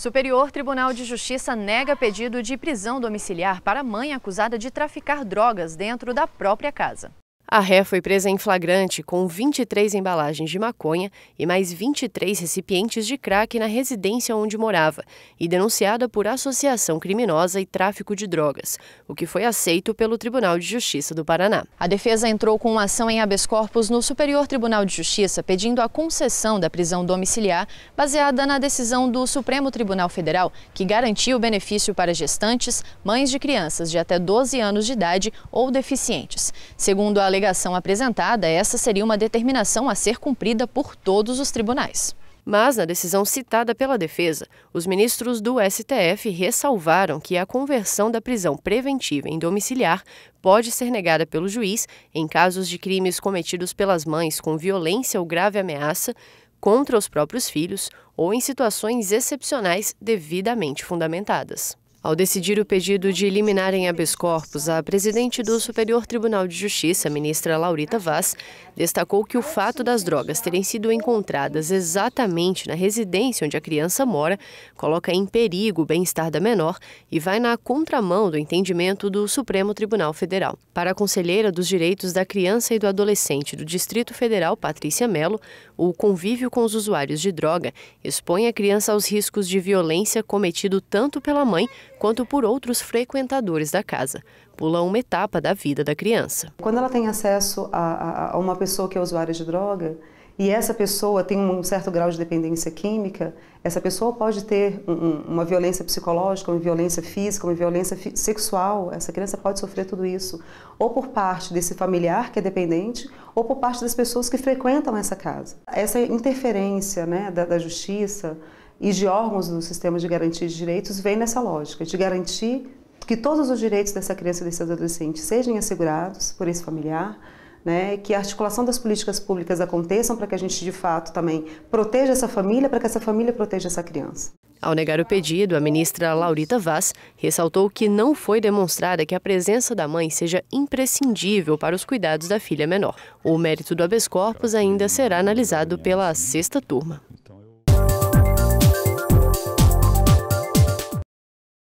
Superior Tribunal de Justiça nega pedido de prisão domiciliar para mãe acusada de traficar drogas dentro da própria casa. A ré foi presa em flagrante com 23 embalagens de maconha e mais 23 recipientes de crack na residência onde morava e denunciada por associação criminosa e tráfico de drogas, o que foi aceito pelo Tribunal de Justiça do Paraná. A defesa entrou com uma ação em habeas corpus no Superior Tribunal de Justiça pedindo a concessão da prisão domiciliar baseada na decisão do Supremo Tribunal Federal, que garantiu o benefício para gestantes, mães de crianças de até 12 anos de idade ou deficientes. Segundo a lei alegação apresentada, essa seria uma determinação a ser cumprida por todos os tribunais. Mas, na decisão citada pela defesa, os ministros do STF ressalvaram que a conversão da prisão preventiva em domiciliar pode ser negada pelo juiz em casos de crimes cometidos pelas mães com violência ou grave ameaça contra os próprios filhos ou em situações excepcionais devidamente fundamentadas. Ao decidir o pedido de eliminar em habeas corpus, a presidente do Superior Tribunal de Justiça, ministra Laurita Vaz, destacou que o fato das drogas terem sido encontradas exatamente na residência onde a criança mora coloca em perigo o bem-estar da menor e vai na contramão do entendimento do Supremo Tribunal Federal. Para a conselheira dos Direitos da Criança e do Adolescente do Distrito Federal, Patrícia Mello, o convívio com os usuários de droga expõe a criança aos riscos de violência cometido tanto pela mãe quanto por outros frequentadores da casa. Pula uma etapa da vida da criança. Quando ela tem acesso a, a, a uma pessoa que é usuária de droga, e essa pessoa tem um certo grau de dependência química, essa pessoa pode ter um, uma violência psicológica, uma violência física, uma violência sexual, essa criança pode sofrer tudo isso, ou por parte desse familiar que é dependente, ou por parte das pessoas que frequentam essa casa. Essa interferência né, da, da justiça, e de órgãos do sistema de garantia de direitos vem nessa lógica de garantir que todos os direitos dessa criança e desse adolescente sejam assegurados por esse familiar, né, que a articulação das políticas públicas aconteçam para que a gente de fato também proteja essa família, para que essa família proteja essa criança. Ao negar o pedido, a ministra Laurita Vaz ressaltou que não foi demonstrada que a presença da mãe seja imprescindível para os cuidados da filha menor. O mérito do habeas corpus ainda será analisado pela sexta turma.